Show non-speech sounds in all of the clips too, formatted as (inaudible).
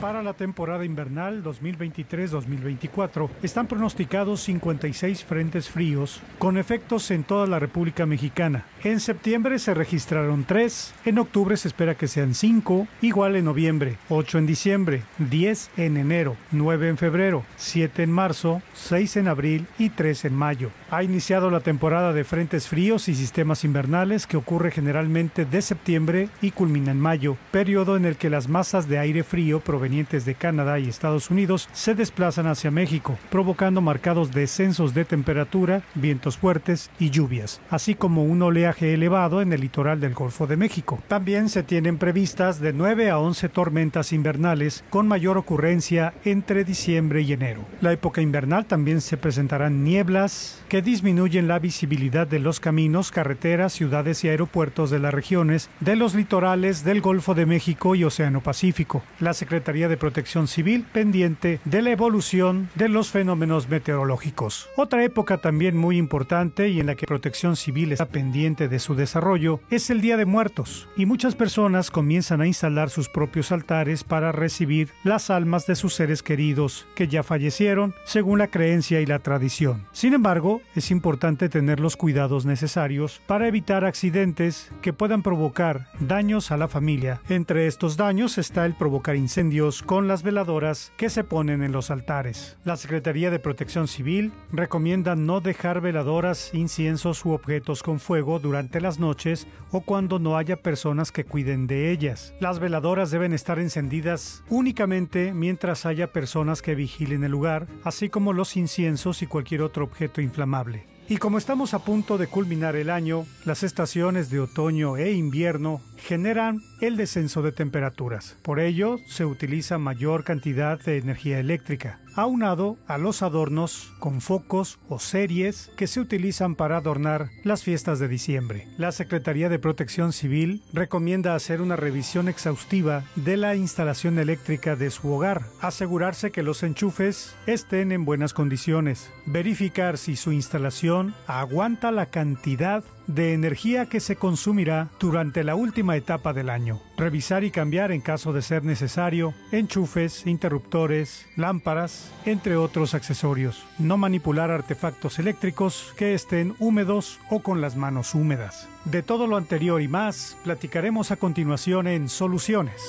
Para la temporada invernal 2023-2024 están pronosticados 56 frentes fríos, con efectos en toda la República Mexicana. En septiembre se registraron 3, en octubre se espera que sean 5, igual en noviembre, 8 en diciembre, 10 en enero, 9 en febrero, 7 en marzo, 6 en abril y 3 en mayo. Ha iniciado la temporada de frentes fríos y sistemas invernales que ocurre generalmente de septiembre y culmina en mayo, periodo en el que las masas de aire frío proveen de Canadá y Estados Unidos se desplazan hacia México, provocando marcados descensos de temperatura, vientos fuertes y lluvias, así como un oleaje elevado en el litoral del Golfo de México. También se tienen previstas de 9 a 11 tormentas invernales con mayor ocurrencia entre diciembre y enero. La época invernal también se presentarán nieblas que disminuyen la visibilidad de los caminos, carreteras, ciudades y aeropuertos de las regiones de los litorales del Golfo de México y Océano Pacífico. La Secretaría de Protección Civil pendiente de la evolución de los fenómenos meteorológicos. Otra época también muy importante y en la que Protección Civil está pendiente de su desarrollo es el Día de Muertos, y muchas personas comienzan a instalar sus propios altares para recibir las almas de sus seres queridos que ya fallecieron según la creencia y la tradición. Sin embargo, es importante tener los cuidados necesarios para evitar accidentes que puedan provocar daños a la familia. Entre estos daños está el provocar incendios, con las veladoras que se ponen en los altares. La Secretaría de Protección Civil recomienda no dejar veladoras, inciensos u objetos con fuego durante las noches o cuando no haya personas que cuiden de ellas. Las veladoras deben estar encendidas únicamente mientras haya personas que vigilen el lugar, así como los inciensos y cualquier otro objeto inflamable. Y como estamos a punto de culminar el año, las estaciones de otoño e invierno generan el descenso de temperaturas. Por ello, se utiliza mayor cantidad de energía eléctrica aunado a los adornos con focos o series que se utilizan para adornar las fiestas de diciembre. La Secretaría de Protección Civil recomienda hacer una revisión exhaustiva de la instalación eléctrica de su hogar, asegurarse que los enchufes estén en buenas condiciones, verificar si su instalación aguanta la cantidad de energía que se consumirá durante la última etapa del año. Revisar y cambiar en caso de ser necesario enchufes, interruptores, lámparas, entre otros accesorios. No manipular artefactos eléctricos que estén húmedos o con las manos húmedas. De todo lo anterior y más, platicaremos a continuación en Soluciones.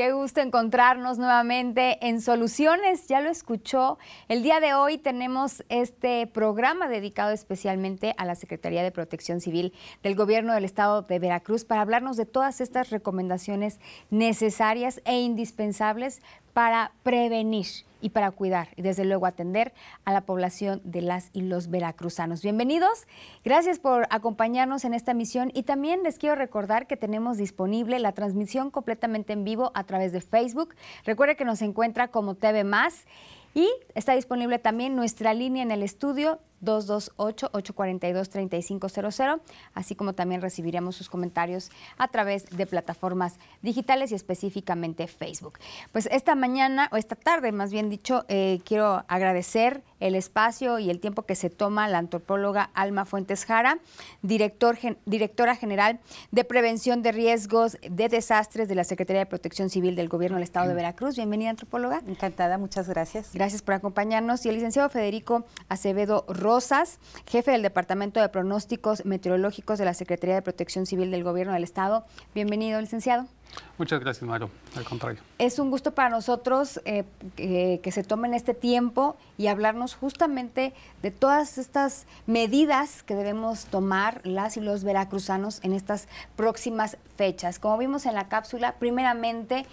Qué gusto encontrarnos nuevamente en Soluciones, ya lo escuchó. El día de hoy tenemos este programa dedicado especialmente a la Secretaría de Protección Civil del Gobierno del Estado de Veracruz para hablarnos de todas estas recomendaciones necesarias e indispensables para prevenir y para cuidar y desde luego atender a la población de las y los veracruzanos. Bienvenidos, gracias por acompañarnos en esta misión y también les quiero recordar que tenemos disponible la transmisión completamente en vivo a través de Facebook. Recuerde que nos encuentra como TV Más. Y está disponible también nuestra línea en el estudio 228-842-3500, así como también recibiremos sus comentarios a través de plataformas digitales y específicamente Facebook. Pues esta mañana, o esta tarde más bien dicho, eh, quiero agradecer el espacio y el tiempo que se toma la antropóloga Alma Fuentes Jara, director, directora general de Prevención de Riesgos de Desastres de la Secretaría de Protección Civil del Gobierno del Estado de Veracruz. Bienvenida, antropóloga. Encantada, muchas gracias. Gracias por acompañarnos. Y el licenciado Federico Acevedo Rosas, jefe del Departamento de Pronósticos Meteorológicos de la Secretaría de Protección Civil del Gobierno del Estado. Bienvenido, licenciado. Muchas gracias, Mario. Al contrario. Es un gusto para nosotros eh, eh, que se tomen este tiempo y hablarnos justamente de todas estas medidas que debemos tomar las y los veracruzanos en estas próximas fechas. Como vimos en la cápsula, primeramente,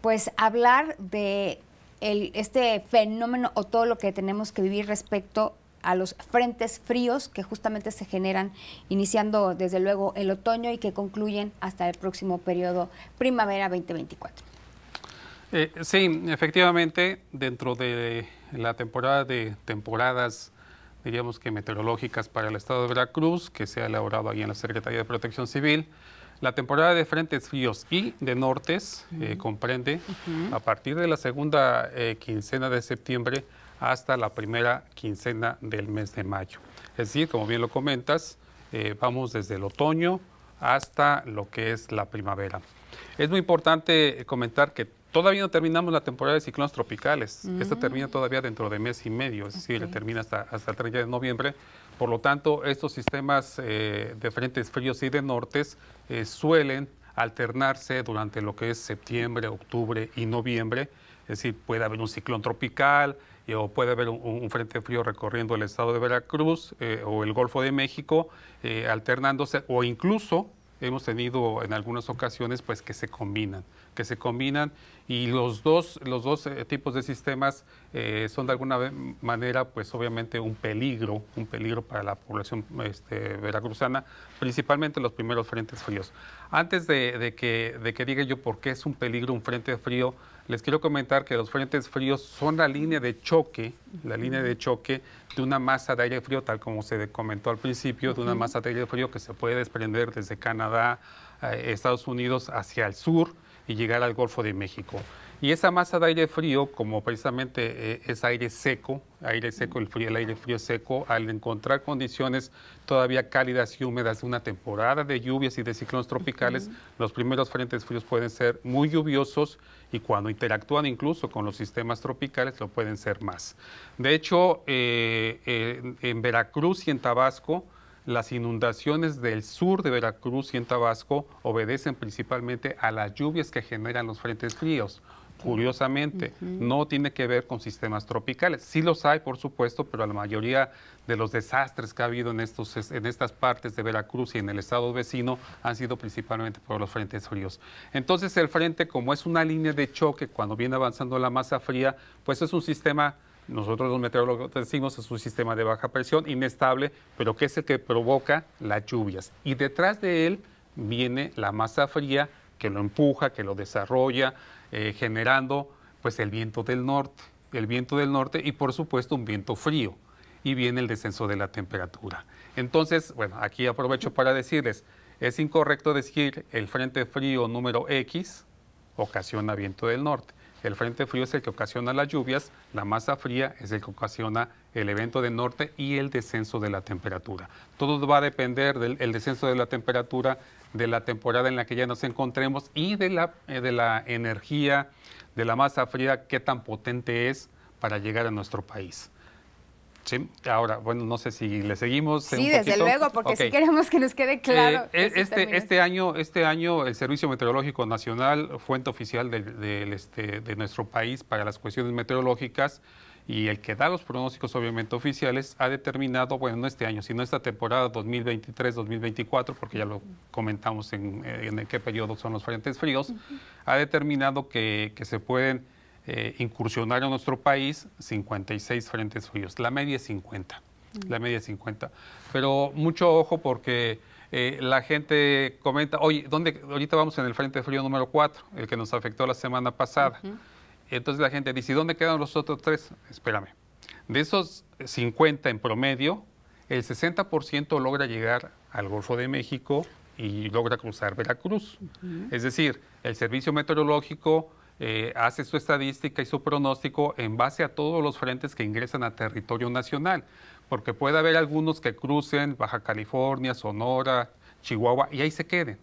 pues hablar de este fenómeno o todo lo que tenemos que vivir respecto a los frentes fríos que justamente se generan iniciando desde luego el otoño y que concluyen hasta el próximo periodo primavera 2024. Eh, sí, efectivamente, dentro de la temporada de temporadas, diríamos que meteorológicas para el estado de Veracruz, que se ha elaborado ahí en la Secretaría de Protección Civil, la temporada de frentes fríos y de nortes eh, comprende a partir de la segunda eh, quincena de septiembre hasta la primera quincena del mes de mayo. Es decir, como bien lo comentas, eh, vamos desde el otoño hasta lo que es la primavera. Es muy importante comentar que todavía no terminamos la temporada de ciclones tropicales. Esta mm. termina todavía dentro de mes y medio, es decir, termina hasta, el 30 de noviembre. Por lo tanto, estos sistemas eh, de frentes fríos y de nortes eh, suelen alternarse durante lo que es septiembre, octubre y noviembre. Es decir, puede haber un ciclón tropical, eh, o puede haber un, frente frío recorriendo el estado de Veracruz eh, o el Golfo de México, eh, alternándose o incluso hemos tenido en algunas ocasiones pues que se combinan, que se combinan y los dos, los dos tipos de sistemas son de alguna manera pues obviamente un peligro, un peligro para la población este, veracruzana, principalmente los primeros frentes fríos. Antes de, de, que, de que diga yo por qué es un peligro un frente frío, les quiero comentar que los frentes fríos son la línea de choque, la línea de choque de una masa de aire frío, tal como se comentó al principio, de una masa de aire frío que se puede desprender desde Canadá, eh, Estados Unidos hacia el sur y llegar al Golfo de México. Y esa masa de aire frío, como precisamente eh, es aire seco, aire seco, el frío, el aire frío seco, al encontrar condiciones todavía cálidas y húmedas de una temporada de lluvias y de ciclones tropicales, los primeros frentes fríos pueden ser muy lluviosos y cuando interactúan incluso con los sistemas tropicales lo pueden ser más. De hecho, eh, eh, en Veracruz y en Tabasco, las inundaciones del sur de Veracruz y en Tabasco obedecen principalmente a las lluvias que generan los frentes fríos. Curiosamente, no tiene que ver con sistemas tropicales. Sí los hay, por supuesto, pero la mayoría de los desastres que ha habido en, en estas partes de Veracruz y en el estado vecino han sido principalmente por los frentes fríos. Entonces, el frente, como es una línea de choque cuando viene avanzando la masa fría, pues es un sistema nosotros los meteorólogos decimos es un sistema de baja presión, inestable, pero que es el que provoca las lluvias. Y detrás de él viene la masa fría que lo empuja, que lo desarrolla, eh, generando pues el viento del norte, el viento del norte y por supuesto un viento frío. Y viene el descenso de la temperatura. Entonces, bueno, aquí aprovecho para decirles, es incorrecto decir el frente frío número X ocasiona viento del norte. El frente frío es el que ocasiona las lluvias, la masa fría es el que ocasiona el evento de norte y el descenso de la temperatura. Todo va a depender del descenso de la temperatura, de la temporada en la que ya nos encontremos y de la, eh, de la energía, de la masa fría, qué tan potente es para llegar a nuestro país. Sí, ahora, bueno, no sé si le seguimos. Sí, desde luego, porque si queremos que nos quede claro. Eh, eh, este, este, año, este año el Servicio Meteorológico Nacional, fuente oficial de, este, de nuestro país para las cuestiones meteorológicas, y el que da los pronósticos obviamente oficiales ha determinado, bueno, no este año, sino esta temporada 2023-2024, porque ya lo comentamos en, eh, en qué periodo son los frentes fríos, ha determinado que se pueden eh, incursionar incursionaron a nuestro país 56 frentes fríos. La media es 50. La media es 50. Pero mucho ojo porque eh, la gente comenta, oye, ¿dónde, ahorita vamos en el frente frío número 4, el que nos afectó la semana pasada. Entonces la gente dice, ¿y dónde quedan los otros tres? Espérame. De esos 50 en promedio, el 60% logra llegar al Golfo de México y logra cruzar Veracruz. Es decir, el servicio meteorológico eh, hace su estadística y su pronóstico en base a todos los frentes que ingresan a territorio nacional, porque puede haber algunos que crucen Baja California, Sonora, Chihuahua, y ahí se queden.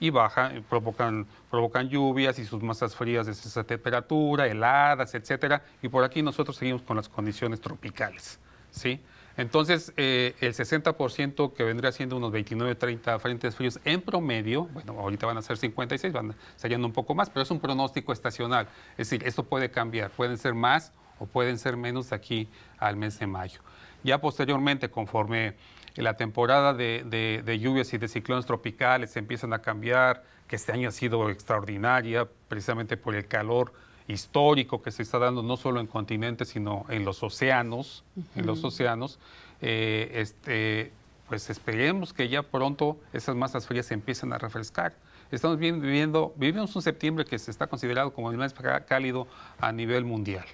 Y bajan, provocan, provocan lluvias y sus masas frías de esa temperatura, heladas, etcétera. Y por aquí nosotros seguimos con las condiciones tropicales. ¿sí? Entonces, eh, el 60% que vendría siendo unos 29, 30 frentes fríos en promedio, bueno, ahorita van a ser 56, van saliendo un poco más, pero es un pronóstico estacional. Es decir, esto puede cambiar, pueden ser más o pueden ser menos aquí al mes de mayo. Ya posteriormente, conforme la temporada de, lluvias y de ciclones tropicales empiezan a cambiar, que este año ha sido extraordinaria, precisamente por el calor histórico que se está dando no solo en continentes, sino en los océanos, en los océanos, eh, este, pues esperemos que ya pronto esas masas frías se empiecen a refrescar. Estamos viviendo, vivimos un septiembre que se está considerado como el más cálido a nivel mundial.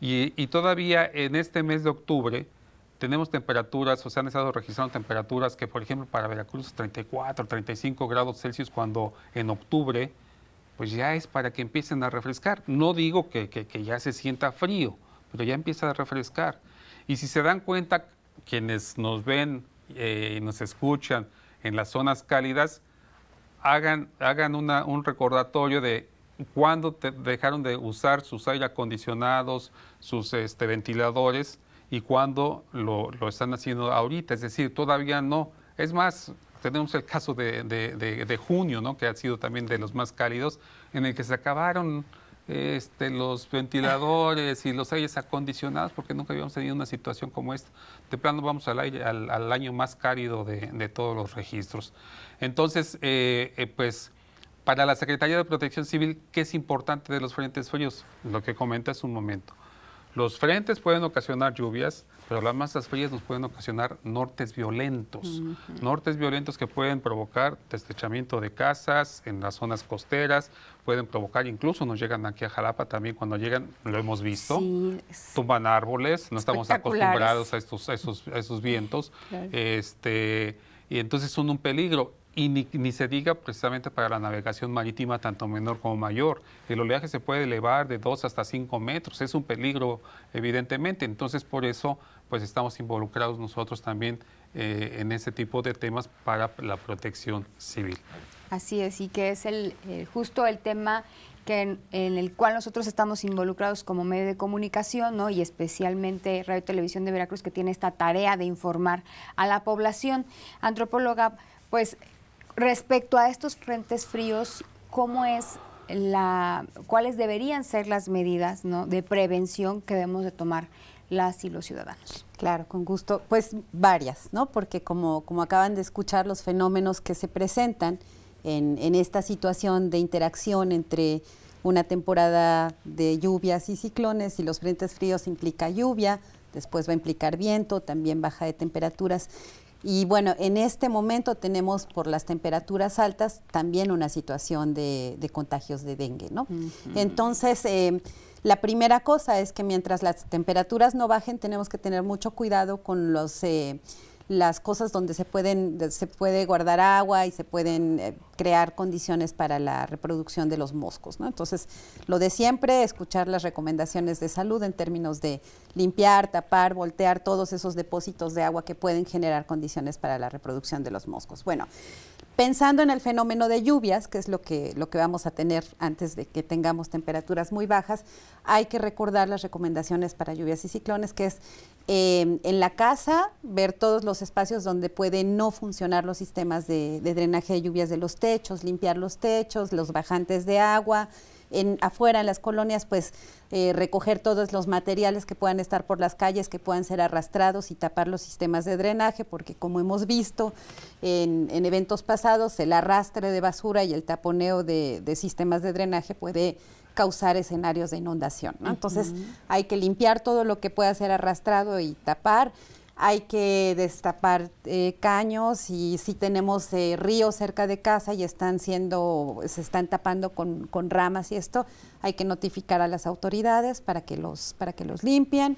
Y, todavía en este mes de octubre tenemos temperaturas, o se han estado registrando temperaturas que, por ejemplo, para Veracruz 34, 35 grados Celsius, cuando en octubre pues ya es para que empiecen a refrescar. No digo que, ya se sienta frío, pero ya empieza a refrescar. Y si se dan cuenta, quienes nos ven eh, y nos escuchan en las zonas cálidas, hagan, hagan una, un recordatorio de cuándo dejaron de usar sus aire acondicionados, sus este, ventiladores y cuándo lo, lo están haciendo ahorita. Es decir, todavía no. Es más, tenemos el caso de, junio, ¿no? que ha sido también de los más cálidos, en el que se acabaron este, los ventiladores y los aires acondicionados, porque nunca habíamos tenido una situación como esta. De plano vamos al, al, año más cálido de, todos los registros. Entonces, eh, eh, pues para la Secretaría de Protección Civil, ¿qué es importante de los frentes fríos? Lo que comenta es un momento. Los frentes pueden ocasionar lluvias, pero las masas frías nos pueden ocasionar nortes violentos, nortes violentos que pueden provocar destrechamiento de casas en las zonas costeras, pueden provocar, incluso nos llegan aquí a Jalapa también cuando llegan, lo hemos visto, tumban árboles, no estamos acostumbrados a estos, esos, vientos, este, y entonces son un peligro y ni, ni, se diga precisamente para la navegación marítima, tanto menor como mayor. El oleaje se puede elevar de 2 hasta 5 metros, es un peligro evidentemente, entonces por eso pues estamos involucrados nosotros también eh, en ese tipo de temas para la protección civil. Así es, y que es el, eh, justo el tema que en, el cual nosotros estamos involucrados como medio de comunicación, ¿no? Y especialmente Radio Televisión de Veracruz, que tiene esta tarea de informar a la población. Antropóloga, pues respecto a estos frentes fríos, ¿cómo es la, cuáles deberían ser las medidas de prevención que debemos de tomar las y los ciudadanos. Claro, con gusto. Pues varias, ¿no? Porque como, como acaban de escuchar los fenómenos que se presentan en, esta situación de interacción entre una temporada de lluvias y ciclones y los frentes fríos implica lluvia, después va a implicar viento, también baja de temperaturas. Y bueno, en este momento tenemos por las temperaturas altas también una situación de, contagios de dengue, ¿no? Entonces, eh, la primera cosa es que mientras las temperaturas no bajen, tenemos que tener mucho cuidado con los... Eh, las cosas donde se pueden se puede guardar agua y se pueden eh, crear condiciones para la reproducción de los moscos, ¿no? Entonces, lo de siempre, escuchar las recomendaciones de salud en términos de limpiar, tapar, voltear todos esos depósitos de agua que pueden generar condiciones para la reproducción de los moscos. Bueno, Pensando en el fenómeno de lluvias, que es lo que, lo que vamos a tener antes de que tengamos temperaturas muy bajas, hay que recordar las recomendaciones para lluvias y ciclones, que es em, en la casa ver todos los espacios donde pueden no funcionar los sistemas de drenaje de lluvias de los techos, limpiar los techos, los bajantes de agua, en, afuera en las colonias, pues eh, recoger todos los materiales que puedan estar por las calles, que puedan ser arrastrados y tapar los sistemas de drenaje, porque como hemos visto en, eventos pasados, el arrastre de basura y el taponeo de, sistemas de drenaje puede causar escenarios de inundación. Entonces hay que limpiar todo lo que pueda ser arrastrado y tapar hay que destapar eh, caños y si tenemos eh, ríos cerca de casa y están siendo, se están tapando con, ramas y esto, hay que notificar a las autoridades para que los, para que los limpien.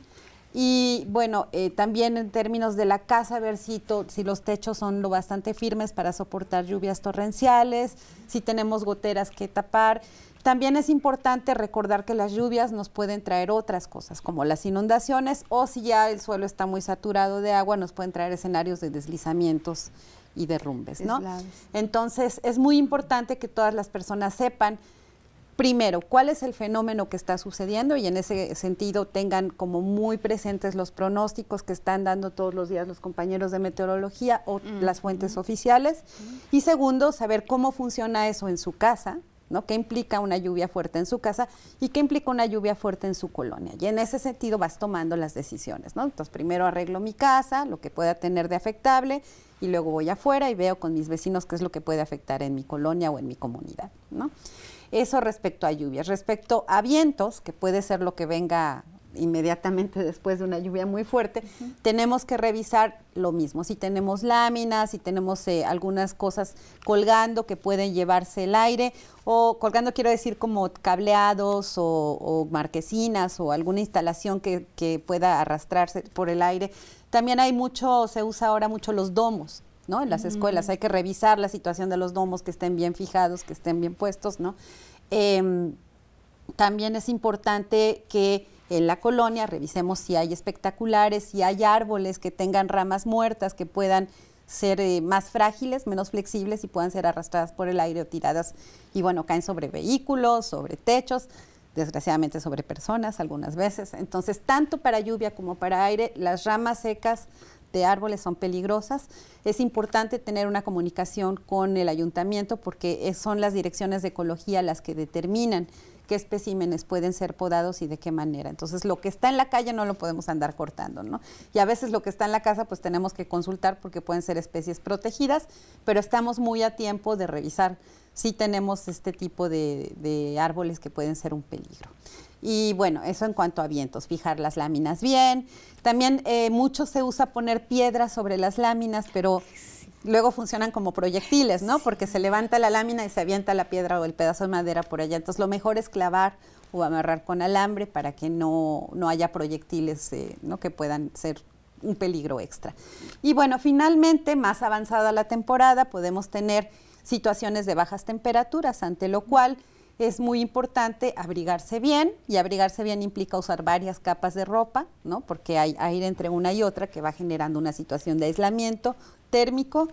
Y bueno, eh, también en términos de la casa, ver si los techos son lo bastante firmes para soportar lluvias torrenciales, si tenemos goteras que tapar. También es importante recordar que las lluvias nos pueden traer otras cosas, como las inundaciones o si ya el suelo está muy saturado de agua, nos pueden traer escenarios de deslizamientos y derrumbes, ¿no? Entonces, es muy importante que todas las personas sepan primero, cuál es el fenómeno que está sucediendo y en ese sentido tengan como muy presentes los pronósticos que están dando todos los días los compañeros de meteorología o las fuentes oficiales. Y segundo, saber cómo funciona eso en su casa, ¿no? ¿Qué implica una lluvia fuerte en su casa y qué implica una lluvia fuerte en su colonia? Y en ese sentido vas tomando las decisiones, ¿no? Entonces primero arreglo mi casa, lo que pueda tener de afectable, y luego voy afuera y veo con mis vecinos qué es lo que puede afectar en mi colonia o en mi comunidad, ¿no? Eso respecto a lluvias. Respecto a vientos, que puede ser lo que venga inmediatamente después de una lluvia muy fuerte, tenemos que revisar lo mismo, si tenemos láminas, si tenemos eh, algunas cosas colgando que pueden llevarse el aire, o colgando quiero decir como cableados o, marquesinas o alguna instalación que, pueda arrastrarse por el aire. También hay mucho, se usa ahora mucho los domos. ¿no? en las mm. escuelas hay que revisar la situación de los domos que estén bien fijados que estén bien puestos no em, también es importante que en la colonia, revisemos si hay espectaculares, si hay árboles que tengan ramas muertas que puedan ser eh, más frágiles, menos flexibles y puedan ser arrastradas por el aire o tiradas y bueno, caen sobre vehículos, sobre techos, desgraciadamente sobre personas algunas veces. Entonces, tanto para lluvia como para aire, las ramas secas de árboles son peligrosas. Es importante tener una comunicación con el ayuntamiento porque eh, son las direcciones de ecología las que determinan qué especímenes pueden ser podados y de qué manera. Entonces, lo que está en la calle no lo podemos andar cortando, ¿no? Y a veces lo que está en la casa, pues tenemos que consultar porque pueden ser especies protegidas, pero estamos muy a tiempo de revisar si tenemos este tipo de, árboles que pueden ser un peligro. Y bueno, eso en cuanto a vientos, fijar las láminas bien. También eh, mucho se usa poner piedras sobre las láminas, pero luego funcionan como proyectiles, ¿no? Porque se levanta la lámina y se avienta la piedra o el pedazo de madera por allá. Entonces lo mejor es clavar o amarrar con alambre para que no, haya proyectiles eh, ¿no? que puedan ser un peligro extra. Y bueno, finalmente, más avanzada la temporada, podemos tener situaciones de bajas temperaturas, ante lo cual es muy importante abrigarse bien y abrigarse bien implica usar varias capas de ropa, ¿no? Porque hay aire entre una y otra que va generando una situación de aislamiento, térmico,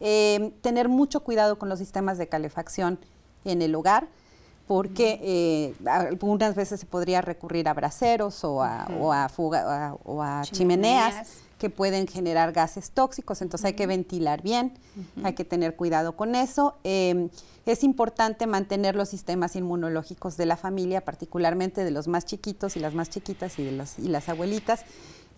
eh, tener mucho cuidado con los sistemas de calefacción en el hogar porque eh, algunas veces se podría recurrir a braseros o a, chimeneas. que pueden generar gases tóxicos, entonces hay que ventilar bien, hay que tener cuidado con eso. Em, es importante mantener los sistemas inmunológicos de la familia, particularmente de los más chiquitos y las más chiquitas y de y las abuelitas,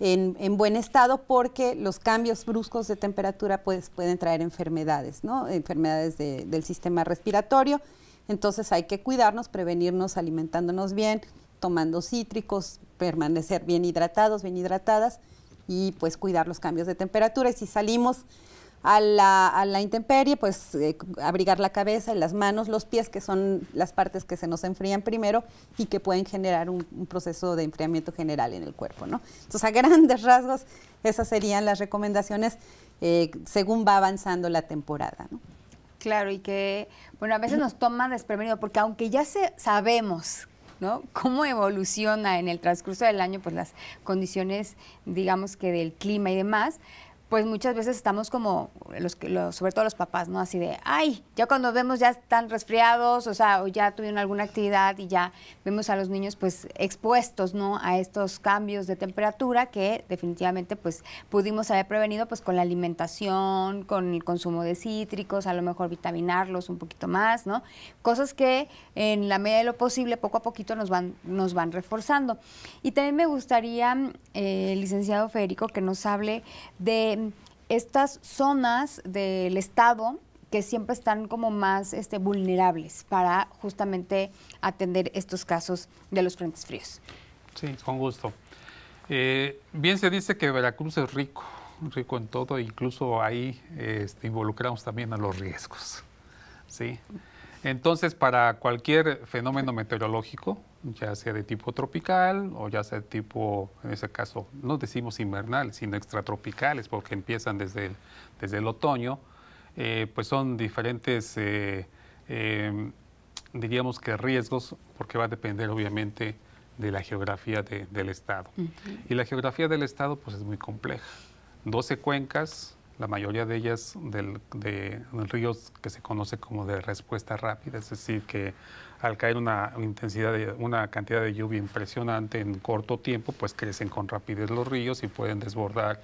en, buen estado porque los cambios bruscos de temperatura pues, pueden traer enfermedades, ¿no? enfermedades del sistema respiratorio. Entonces hay que cuidarnos, prevenirnos alimentándonos bien, tomando cítricos, permanecer bien hidratados, bien hidratadas y pues cuidar los cambios de temperatura. Y si salimos a la, a la intemperie, pues eh, abrigar la cabeza, las manos, los pies, que son las partes que se nos enfrían primero y que pueden generar un, proceso de enfriamiento general en el cuerpo, ¿no? Entonces, a grandes (laughs) rasgos, esas serían las recomendaciones eh, según va avanzando la temporada, ¿no? Claro, y que, bueno, a veces nos toman desprevenido, porque aunque ya se, sabemos ¿no? Cómo evoluciona en el transcurso del año, pues las condiciones, digamos que del clima y demás, pues muchas veces estamos como, los, los, sobre todo los papás, ¿no? Así de, ay, ya cuando vemos ya están resfriados, o sea, o ya tuvieron alguna actividad y ya vemos a los niños pues expuestos, ¿no? A estos cambios de temperatura que definitivamente pues pudimos haber prevenido pues con la alimentación, con el consumo de cítricos, a lo mejor vitaminarlos un poquito más, ¿no? Cosas que en la medida de lo posible poco a poquito nos van, nos van reforzando. Y también me gustaría, eh, licenciado Federico, que nos hable de estas zonas del Estado que siempre están como más este, vulnerables para justamente atender estos casos de los frentes fríos. Sí, con gusto. Eh, bien se dice que Veracruz es rico, rico en todo, incluso ahí este, involucramos también a los riesgos. ¿sí? Entonces, para cualquier fenómeno meteorológico, ya sea de tipo tropical o ya sea de tipo, en ese caso, no decimos invernal, sino extratropicales, porque empiezan desde el, desde el otoño, eh, pues son diferentes, eh, eh, diríamos que riesgos, porque va a depender obviamente de la geografía del Estado. Y la geografía del Estado pues es muy compleja. 12 cuencas, la mayoría de ellas del, de, ríos que se conoce como de respuesta rápida, es decir, que al caer una intensidad de una cantidad de lluvia impresionante en corto tiempo, pues crecen con rapidez los ríos y pueden desbordar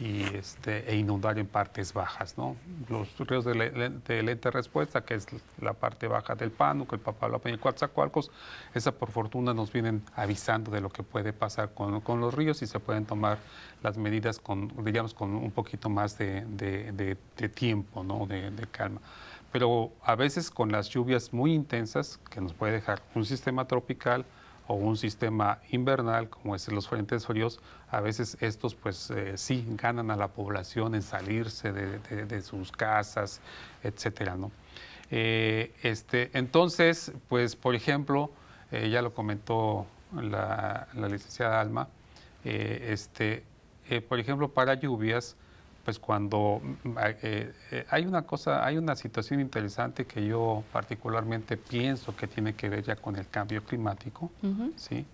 y este, e inundar en partes bajas. ¿no? Los ríos de, lenta respuesta, que es la parte baja del Pánuco, el Papaloapan y el Coatzacoalcos, esa por fortuna nos vienen avisando de lo que puede pasar con, con los ríos y se pueden tomar las medidas con, digamos, con un poquito más de, de, de tiempo, ¿no? de, calma. Pero a veces con las lluvias muy intensas, que nos puede dejar un sistema tropical, o un sistema invernal como es los frentes fríos, a veces estos pues eh, sí ganan a la población en salirse de, sus casas, etcétera, ¿no? Eh, este, entonces, pues por ejemplo, eh, ya lo comentó la, la licenciada Alma, este, por ejemplo, para lluvias, pues cuando mm, eh, eh, hay una cosa, hay una situación interesante que yo particularmente pienso que tiene que ver ya con el cambio climático, ¿sí?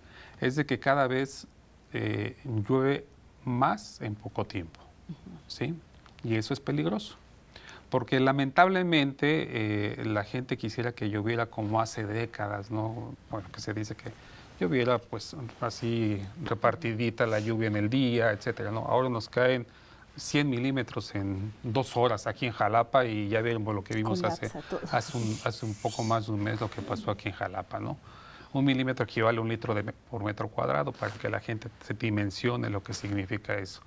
Es de que cada vez eh, llueve más en poco tiempo, ¿sí? Y eso es peligroso, porque lamentablemente la gente quisiera que lloviera como hace décadas, ¿no? Bueno, que se dice que lloviera pues así repartidita la lluvia en el día, etcétera, ¿no? Ahora nos caen 100 milímetros en dos horas aquí en Jalapa y ya vemos lo que vimos hace, hace un, poco más de un mes lo que pasó aquí en Jalapa, ¿no? Un milímetro equivale a un litro de, por metro cuadrado para que la gente se dimensione lo que significa eso.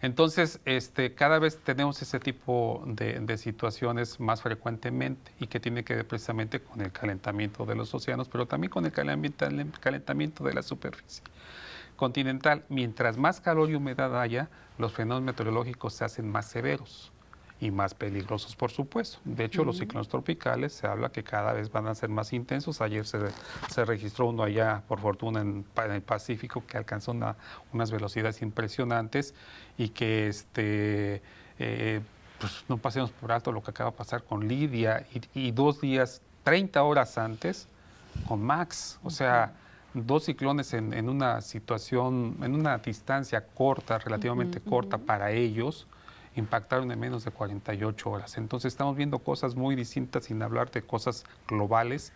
Entonces, este, cada vez tenemos ese tipo de, de, situaciones más frecuentemente y que tiene que ver precisamente con el calentamiento de los océanos, pero también con el calentamiento de la superficie continental, mientras más calor y humedad haya, los fenómenos meteorológicos se hacen más severos y más peligrosos, por supuesto. De hecho, los ciclones tropicales se habla que cada vez van a ser más intensos. Ayer se, registró uno allá, por fortuna, en, el Pacífico, que alcanzó unas velocidades impresionantes y que este. Eh, pues no pasemos por alto lo que acaba de pasar con Lidia y, dos días, 30 horas antes, con Max. O sea, dos ciclones en, una situación, en una distancia corta, relativamente corta para ellos, impactaron en menos de 48 horas. Entonces estamos viendo cosas muy distintas sin hablar de cosas globales.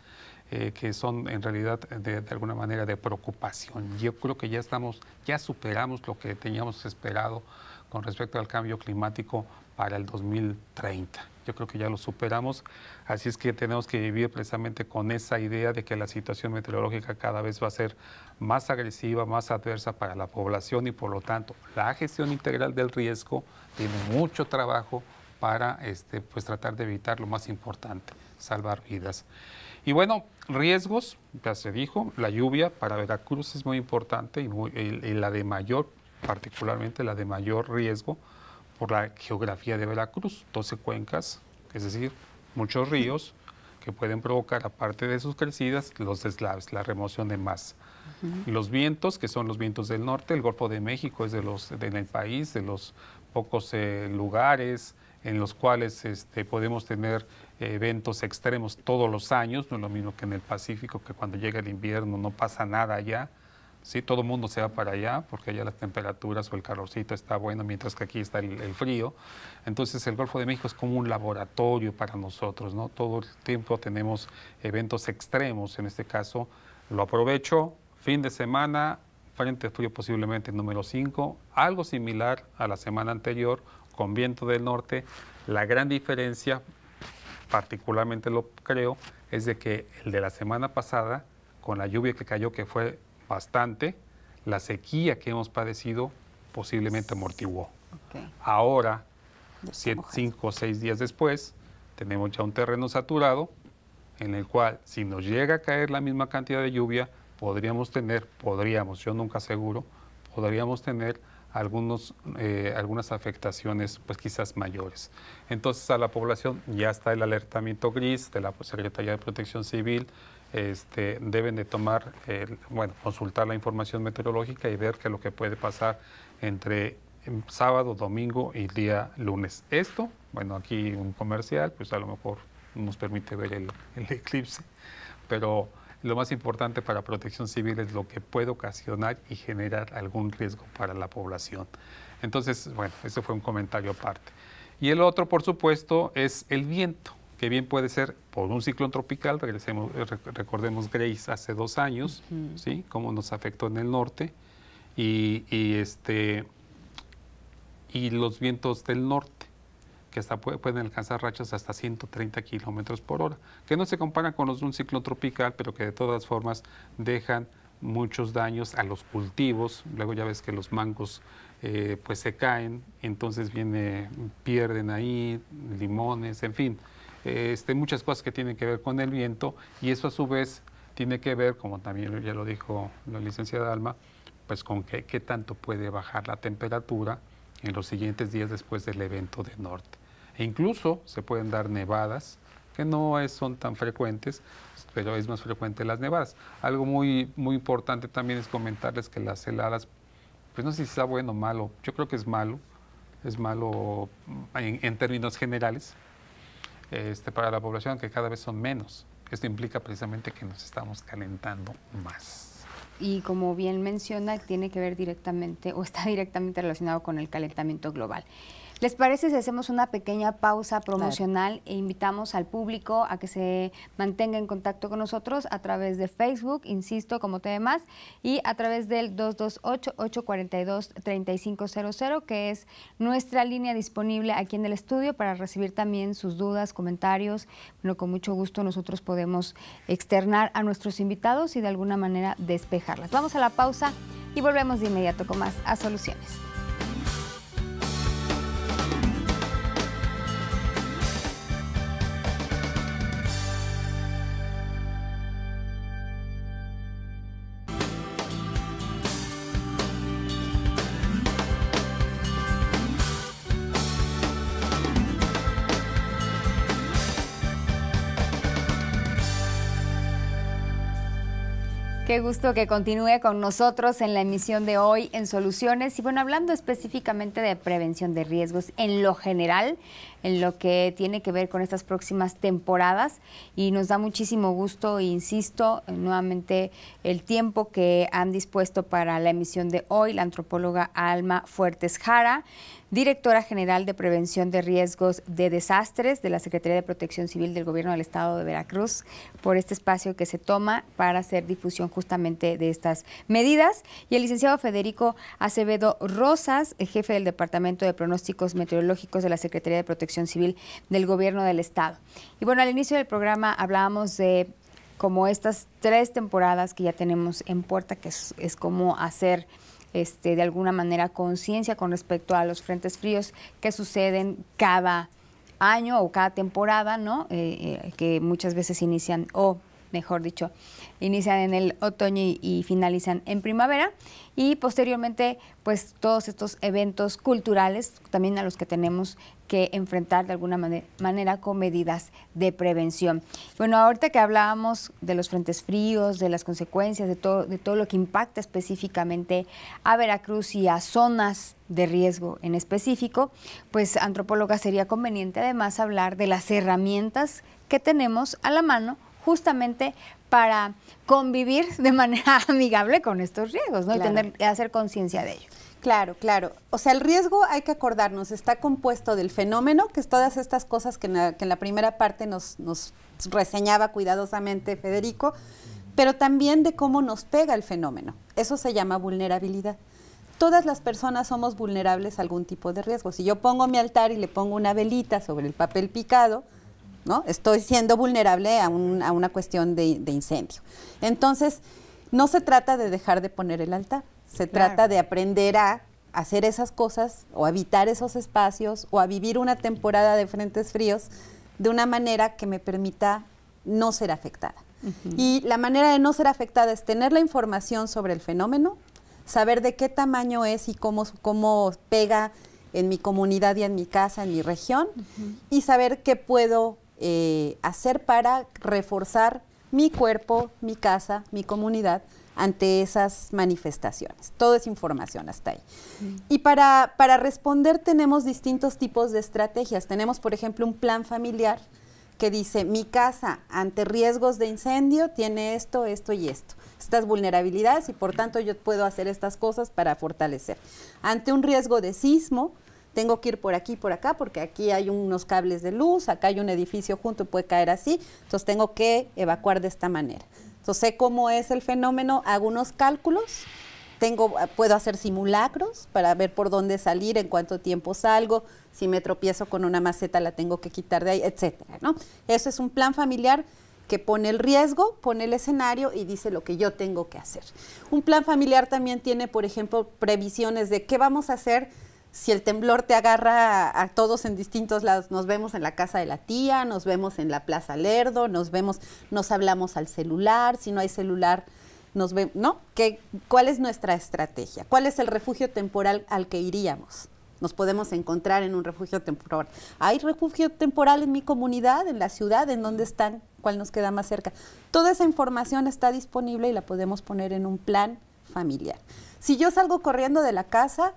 Eh, que son en realidad de, alguna manera de preocupación. Yo creo que ya estamos, ya superamos lo que teníamos esperado con respecto al cambio climático para el 2030 yo creo que ya lo superamos, así es que tenemos que vivir precisamente con esa idea de que la situación meteorológica cada vez va a ser más agresiva, más adversa para la población y por lo tanto la gestión integral del riesgo tiene mucho trabajo para este, pues, tratar de evitar lo más importante, salvar vidas. Y bueno, riesgos, ya se dijo, la lluvia para Veracruz es muy importante y la de mayor, particularmente la de mayor riesgo, por la geografía de Veracruz, 12 cuencas, es decir, muchos ríos que pueden provocar, aparte de sus crecidas, los deslaves, la remoción de masa. Los vientos, que son los vientos del norte, el Golfo de México es de los en país, de los pocos eh, lugares en los cuales este, podemos tener eh, eventos extremos todos los años, no es lo mismo que en el Pacífico, que cuando llega el invierno no pasa nada allá si todo el mundo se va para allá porque allá las temperaturas o el calorcito está bueno, mientras que aquí está el, frío. Entonces el Golfo de México es como un laboratorio para nosotros, ¿no? Todo el tiempo tenemos eventos extremos, en este caso lo aprovecho, fin de semana, frente frío posiblemente número 5, algo similar a la semana anterior con viento del norte. La gran diferencia, particularmente lo creo, es de que el de la semana pasada, con la lluvia que cayó, que fue bastante, la sequía que hemos padecido posiblemente amortiguó. Ahora, cinco o seis días después, tenemos ya un terreno saturado en el cual si nos llega a caer la misma cantidad de lluvia, podríamos tener, podríamos, yo nunca aseguro, podríamos tener algunos, eh, algunas afectaciones pues quizás mayores. Entonces a la población ya está el alertamiento gris de la Secretaría de Protección Civil este, deben de tomar, bueno, consultar la información meteorológica y ver qué es lo que puede pasar entre em, sábado, domingo y día lunes. Esto, bueno, aquí un comercial, pues a lo mejor nos permite ver el, el eclipse, pero lo más importante para protección civil es lo que puede ocasionar y generar algún riesgo para la población. Entonces, bueno, ese fue un comentario aparte. Y el otro, por supuesto, es el viento que bien puede ser por un ciclón tropical, eh, recordemos Grace hace dos años, ¿sí? Cómo nos afectó en el norte, y, este, y los vientos del norte, que hasta pueden alcanzar rachas hasta 130 kilómetros por hora, que no se comparan con los de un ciclón tropical, pero que de todas formas dejan muchos daños a los cultivos. Luego ya ves que los mangos eh, pues se caen, entonces viene, pierden ahí limones, en fin este, muchas cosas que tienen que ver con el viento y eso a su vez tiene que ver, como también ya lo dijo la licenciada Alma, pues con qué, tanto puede bajar la temperatura en los siguientes días después del evento de norte. E incluso se pueden dar nevadas, que no son tan frecuentes, pero es más frecuente las nevadas. Algo muy, muy importante también es comentarles que las heladas, pues no sé si está bueno o malo, yo creo que es malo, es malo en términos generales, este, para la población, que cada vez son menos. Esto implica precisamente que nos estamos calentando más y como bien menciona, tiene que ver directamente o está (laughs) directamente relacionado con el calentamiento global. ¿Les parece si hacemos una pequeña pausa promocional e invitamos al público a que se mantenga en contacto con nosotros a través de Facebook, insisto, como te más, y a través del 228-842-3500, que es nuestra línea disponible aquí en el estudio para recibir también sus dudas, comentarios. Bueno, con mucho gusto nosotros podemos externar a nuestros invitados y de alguna manera despejarlas. Vamos a la pausa y volvemos de inmediato con más a Soluciones. Qué gusto que continúe con nosotros en la emisión de hoy en Soluciones. Y bueno, hablando específicamente de prevención de riesgos en lo general, en lo que tiene que ver con estas próximas temporadas y nos da muchísimo gusto, insisto, nuevamente el tiempo que han dispuesto para la emisión de hoy la antropóloga Alma Fuertes Jara directora general de Prevención de Riesgos de Desastres de la Secretaría de Protección Civil del Gobierno del Estado de Veracruz, por este espacio que se toma para hacer difusión justamente de estas medidas. Y el licenciado Federico Acevedo Rosas, jefe del Departamento de Pronósticos Meteorológicos de la Secretaría de Protección Civil del Gobierno del Estado. Y bueno, al inicio del programa hablábamos de como estas tres temporadas que ya tenemos en puerta, que es, como hacer... Este, de alguna manera conciencia con respecto a los frentes fríos que suceden cada año o cada temporada, ¿no? Eh, eh, que muchas veces inician, o mejor dicho, inician en el otoño y, finalizan en primavera. Y posteriormente, pues todos estos eventos culturales, también a los que tenemos que enfrentar de alguna manera, con medidas de prevención. Bueno, ahorita que hablábamos de los frentes fríos, de las consecuencias, de todo, de todo lo que impacta específicamente a Veracruz y a zonas de riesgo en específico, pues antropóloga sería conveniente además hablar de las herramientas que tenemos a la mano justamente para convivir de manera (laughs) amigable con estos riesgos ¿no? y tener, hacer conciencia de ello. Claro, claro. O sea, el riesgo hay que acordarnos, está compuesto del fenómeno, que es todas estas cosas que en la, primera parte nos, reseñaba cuidadosamente Federico, pero también de cómo nos pega el fenómeno. Eso se llama vulnerabilidad. Todas las personas somos vulnerables a algún tipo de riesgo. Si yo pongo mi altar y le pongo una velita sobre el papel picado, ¿no? Estoy siendo vulnerable a, una cuestión de incendio. Entonces, no se trata de dejar de poner el altar, se trata de aprender a hacer esas cosas o habitar esos espacios o a vivir una temporada de frentes fríos de una manera que me permita no ser afectada. Y la manera de no ser afectada es tener la información sobre el fenómeno, saber de qué tamaño es y cómo, pega en mi comunidad y en mi casa, en mi región, y saber qué puedo eh, hacer para reforzar mi cuerpo, mi casa, mi comunidad, ante esas manifestaciones. Todo es información hasta ahí. Mm. Y para, para, responder tenemos distintos tipos de estrategias. Tenemos, por ejemplo, un plan familiar que dice, mi casa ante riesgos de incendio tiene esto, esto y esto. Estas vulnerabilidades y por tanto yo puedo hacer estas cosas para fortalecer. Ante un riesgo de sismo, tengo que ir por aquí, por acá, porque aquí hay unos cables de luz, acá hay un edificio junto, puede caer así, entonces tengo que evacuar de esta manera. Entonces, sé cómo es el fenómeno, hago unos cálculos, tengo, puedo hacer simulacros para ver por dónde salir, en cuánto tiempo salgo, si me tropiezo con una maceta la tengo que quitar de ahí, etcétera, Eso es un plan familiar que pone el riesgo, pone el escenario y dice lo que yo tengo que hacer. Un plan familiar también tiene, por ejemplo, previsiones de qué vamos a hacer si el temblor te agarra a, todos en distintos lados, nos vemos en la casa de la tía, nos vemos en la Plaza Lerdo, nos vemos, nos hablamos al celular, si no hay celular, nos ¿no? ¿Qué, ¿Cuál es nuestra estrategia? ¿Cuál es el refugio temporal al que iríamos? Nos podemos encontrar en un refugio temporal. ¿Hay refugio temporal en mi comunidad, en la ciudad, en dónde están, cuál nos queda más cerca? Toda esa información está disponible y la podemos poner en un plan familiar. Si yo salgo corriendo de la casa,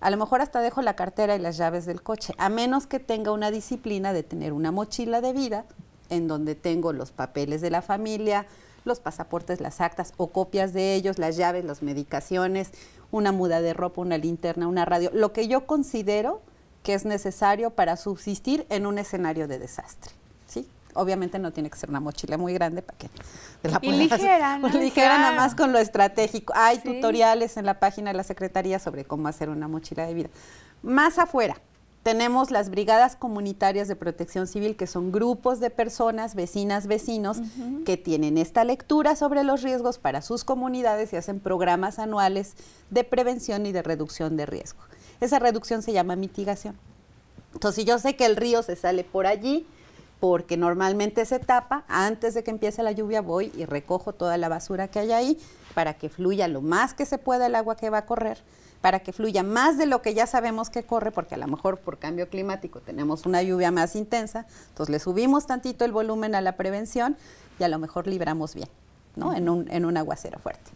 a lo mejor hasta dejo la cartera y las llaves del coche, a menos que tenga una disciplina de tener una mochila de vida en donde tengo los papeles de la familia, los pasaportes, las actas o copias de ellos, las llaves, las medicaciones, una muda de ropa, una linterna, una radio, lo que yo considero que es necesario para subsistir en un escenario de desastre obviamente no tiene que ser una mochila muy grande para que la ligera, (laughs) pues ligera nada más con lo estratégico. Hay tutoriales en la página de la Secretaría sobre cómo hacer una mochila de vida. Más afuera, tenemos las brigadas comunitarias de protección civil, que son grupos de personas, vecinas, vecinos, que tienen esta lectura sobre los riesgos para sus comunidades y hacen programas anuales de prevención y de reducción de riesgo. Esa reducción se llama mitigación. Entonces, si yo sé que el río se sale por allí, porque normalmente se tapa, antes de que empiece la lluvia, voy y recojo toda la basura que hay ahí para que fluya lo más que se pueda el agua que va a correr, para que fluya más de lo que ya sabemos que corre, porque a lo mejor por cambio climático tenemos una lluvia más intensa, entonces le subimos tantito el volumen a la prevención y a lo mejor libramos bien, ¿no? en un aguacero fuerte.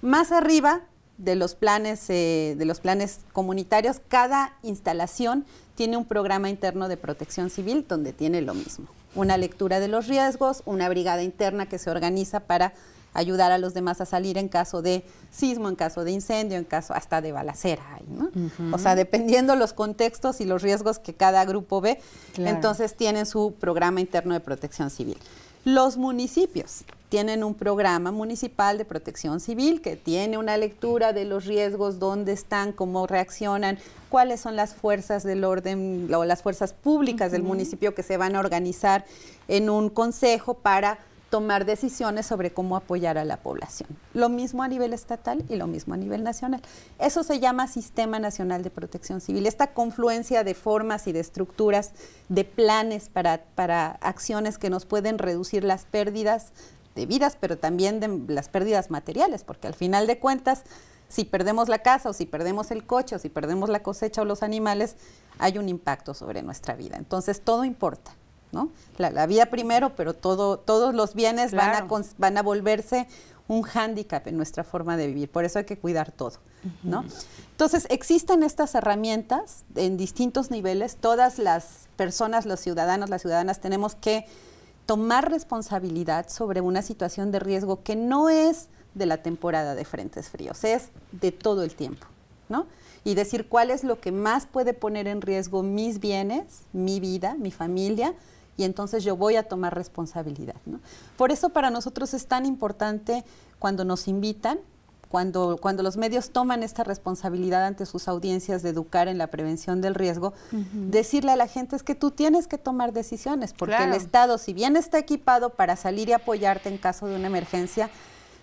Más arriba de los planes, eh, de los planes comunitarios, cada instalación tiene un programa interno de protección civil donde tiene lo mismo. Una lectura de los riesgos, una brigada interna que se organiza para ayudar a los demás a salir en caso de sismo, en caso de incendio, en caso hasta de balacera. ¿no? O sea, dependiendo los contextos y los riesgos que cada grupo ve, entonces tienen su programa interno de protección civil. Los municipios tienen un programa municipal de protección civil que tiene una lectura de los riesgos, dónde están, cómo reaccionan, cuáles son las fuerzas del orden o las fuerzas públicas del municipio que se van a organizar en un consejo para tomar decisiones sobre cómo apoyar a la población. Lo mismo a nivel estatal y lo mismo a nivel nacional. Eso se llama Sistema Nacional de Protección Civil, esta confluencia de formas y de estructuras, de planes para, para acciones que nos pueden reducir las pérdidas de vidas, pero también de las pérdidas materiales, porque al final de cuentas, si perdemos la casa o si perdemos el coche o si perdemos la cosecha o los animales, hay un impacto sobre nuestra vida. Entonces todo importa, ¿no? La, vida primero, pero todo, todos los bienes van, a, van a volverse un hándicap en nuestra forma de vivir. Por eso hay que cuidar todo, ¿no? Entonces, existen estas herramientas en distintos niveles. Todas las personas, los ciudadanos, las ciudadanas, tenemos que tomar responsabilidad sobre una situación de riesgo que no es de la temporada de frentes fríos, es de todo el tiempo, ¿no? Y decir cuál es lo que más puede poner en riesgo mis bienes, mi vida, mi familia, y entonces yo voy a tomar responsabilidad. ¿no? Por eso para nosotros es tan importante cuando nos invitan cuando, los medios toman esta responsabilidad ante sus audiencias de educar en la prevención del riesgo, decirle a la gente es que tú tienes que tomar decisiones, porque el Estado, si bien está equipado para salir y apoyarte en caso de una emergencia,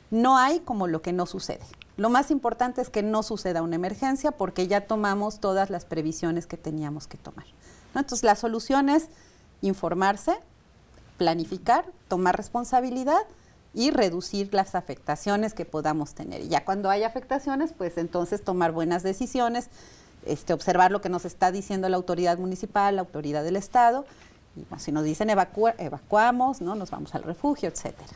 no hay como lo que no sucede. Lo más importante es que no suceda una emergencia porque ya tomamos todas las previsiones que teníamos que tomar. Entonces, la solución es informarse, planificar, tomar responsabilidad y reducir las afectaciones que podamos tener. Y ya cuando hay afectaciones, pues entonces tomar buenas decisiones, este, observar lo que nos está diciendo la autoridad municipal, la autoridad del Estado, y pues, si nos dicen evacuar, evacuamos, ¿no? nos vamos al refugio, etcétera.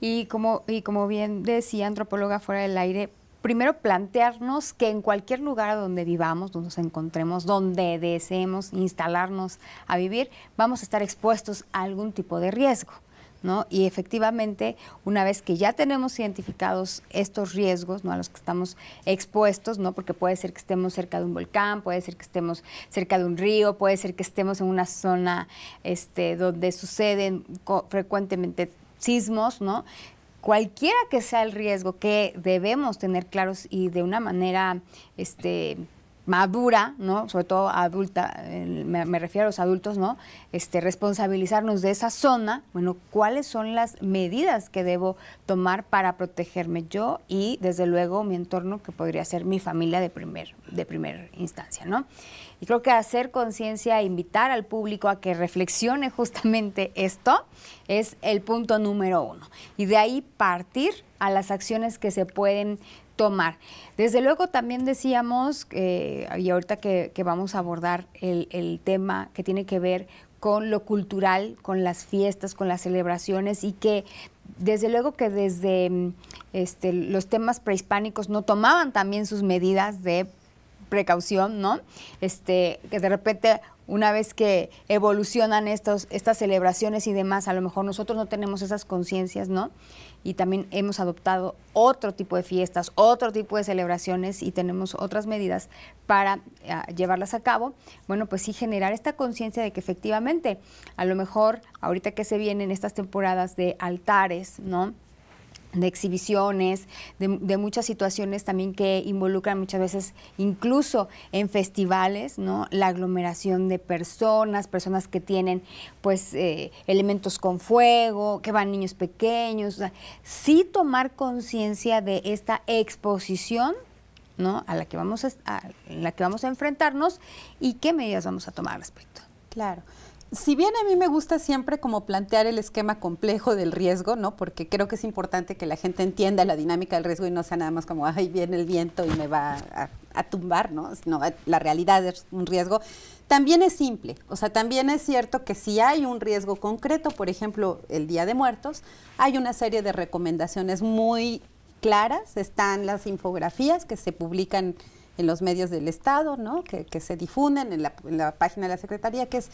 Y como, y como bien decía antropóloga fuera del aire, primero plantearnos que en cualquier lugar donde vivamos, donde nos encontremos, donde deseemos instalarnos a vivir, vamos a estar expuestos a algún tipo de riesgo. ¿No? Y efectivamente, una vez que ya tenemos identificados estos riesgos ¿no? a los que estamos expuestos, ¿no? porque puede ser que estemos cerca de un volcán, puede ser que estemos cerca de un río, puede ser que estemos en una zona este, donde suceden frecuentemente sismos, ¿no? Cualquiera que sea el riesgo que debemos tener claros y de una manera este, madura, ¿no? Sobre todo adulta, me, refiero a los adultos, ¿no? Este, responsabilizarnos de esa zona, bueno, ¿cuáles son las medidas que debo tomar para protegerme yo y desde luego mi entorno que podría ser mi familia de primer de primera instancia, ¿no? Y creo que hacer conciencia, e invitar al público a que reflexione justamente esto es el punto número uno. Y de ahí partir a las acciones que se pueden tomar. Desde luego también decíamos, eh, y ahorita que, vamos a abordar el, tema que tiene que ver con lo cultural, con las fiestas, con las celebraciones y que desde luego que desde este, los temas prehispánicos no tomaban también sus medidas de precaución, ¿no? Este, que de repente una vez que evolucionan estos, estas celebraciones y demás, a lo mejor nosotros no tenemos esas conciencias, ¿no? y también hemos adoptado otro tipo de fiestas, otro tipo de celebraciones y tenemos otras medidas para eh, llevarlas a cabo, bueno, pues sí generar esta conciencia de que efectivamente, a lo mejor ahorita que se vienen estas temporadas de altares, ¿no? de exhibiciones, de, muchas situaciones también que involucran muchas veces, incluso en festivales, ¿no? La aglomeración de personas, personas que tienen pues eh, elementos con fuego, que van niños pequeños. sí tomar conciencia de esta exposición ¿no? a la que vamos a, la que vamos a enfrentarnos y qué medidas vamos a tomar al respecto. Claro si bien a mí me gusta siempre como plantear el esquema complejo del riesgo, ¿no? Porque creo que es importante que la gente entienda la dinámica del riesgo y no sea nada más como, ay, viene el viento y me va a, tumbar, ¿no? Eh, la realidad es un riesgo. También es simple, o sea, también es cierto que si hay un riesgo concreto, por ejemplo, el Día de Muertos, hay una serie de recomendaciones muy claras, están las infografías que se publican en los medios del Estado, ¿no? Que, se difunden en la página de la Secretaría, que es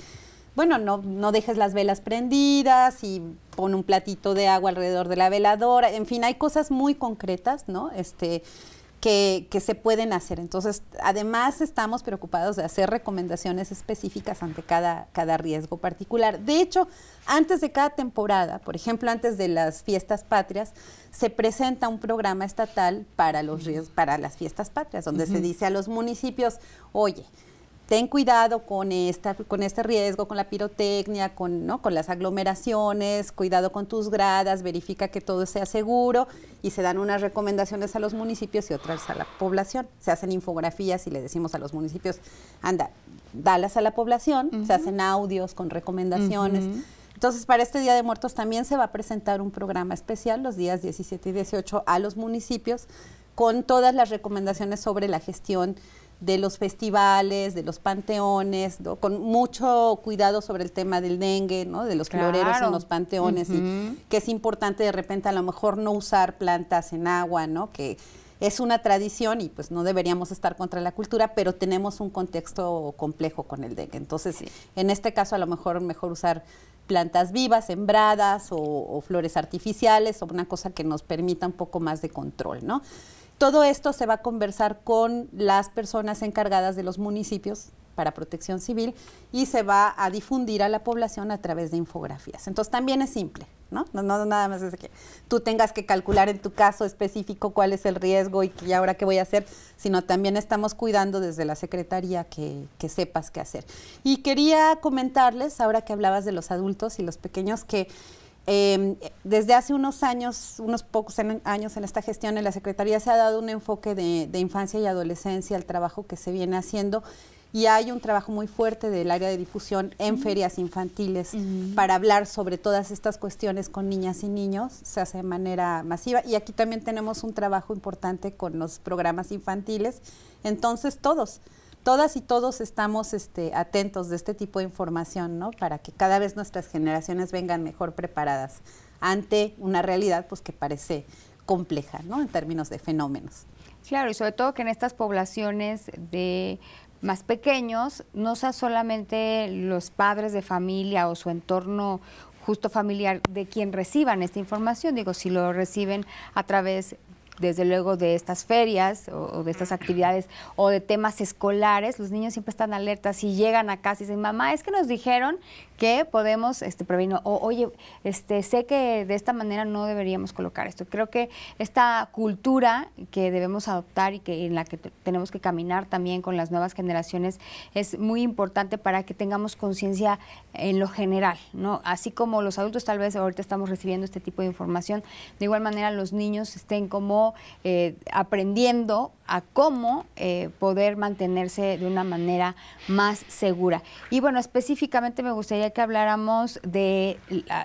bueno, no, dejes las velas prendidas y pon un platito de agua alrededor de la veladora. En fin, hay cosas muy concretas, ¿no? Este, que, que, se pueden hacer. Entonces, además estamos preocupados de hacer recomendaciones específicas ante cada, riesgo particular. De hecho, antes de cada temporada, por ejemplo, antes de las fiestas patrias, se presenta un programa estatal para, los para las fiestas patrias, donde se dice a los municipios, oye, ten cuidado con, esta, con este riesgo, con la pirotecnia, con, con las aglomeraciones, cuidado con tus gradas, verifica que todo sea seguro y se dan unas recomendaciones a los municipios y otras a la población. Se hacen infografías y le decimos a los municipios, anda, dalas a la población, se hacen audios con recomendaciones. Entonces, para este Día de Muertos también se va a presentar un programa especial los días 17 y 18 a los municipios con todas las recomendaciones sobre la gestión de los festivales, de los panteones, con mucho cuidado sobre el tema del dengue, ¿no? de los floreros en los panteones, y que es importante de repente a lo mejor no usar plantas en agua, ¿no? que es una tradición y pues no deberíamos estar contra la cultura, pero tenemos un contexto complejo con el dengue. Entonces, en este caso a lo mejor mejor usar plantas vivas, sembradas o, o flores artificiales o una cosa que nos permita un poco más de control, ¿no? Todo esto se va a conversar con las personas encargadas de los municipios para protección civil y se va a difundir a la población a través de infografías. Entonces también es simple, ¿no? No, nada más es que tú tengas que calcular en tu caso específico cuál es el riesgo y, ahora qué voy a hacer, sino también estamos cuidando desde la Secretaría que sepas qué hacer. Y quería comentarles, ahora que hablabas de los adultos y los pequeños, que Em, desde hace unos años, unos pocos años en esta gestión, en la Secretaría se ha dado un enfoque de, infancia y adolescencia al trabajo que se viene haciendo y hay un trabajo muy fuerte del área de difusión en ferias infantiles para hablar sobre todas estas cuestiones con niñas y niños, se hace de manera masiva y aquí también tenemos un trabajo importante con los programas infantiles, entonces todos todas y todos estamos este, atentos de este tipo de información, ¿no? Para que cada vez nuestras generaciones vengan mejor preparadas ante una realidad pues que parece compleja, ¿no? En términos de fenómenos. Claro, y sobre todo que en estas poblaciones de más pequeños, no sea solamente los padres de familia o su entorno justo familiar de quien reciban esta información, digo, si lo reciben a través desde luego de estas ferias o, de estas actividades o de temas escolares, los niños siempre están alertas y llegan a casa y dicen, mamá, es que nos dijeron que podemos este, prevenir, o oye, este, sé que de esta manera no deberíamos colocar esto. Creo que esta cultura que debemos adoptar y que en la que tenemos que caminar también con las nuevas generaciones es muy importante para que tengamos conciencia en lo general, ¿no? Así como los adultos tal vez ahorita estamos recibiendo este tipo de información, de igual manera los niños estén como eh, aprendiendo a cómo eh, poder mantenerse de una manera más segura. Y bueno, específicamente me gustaría que habláramos de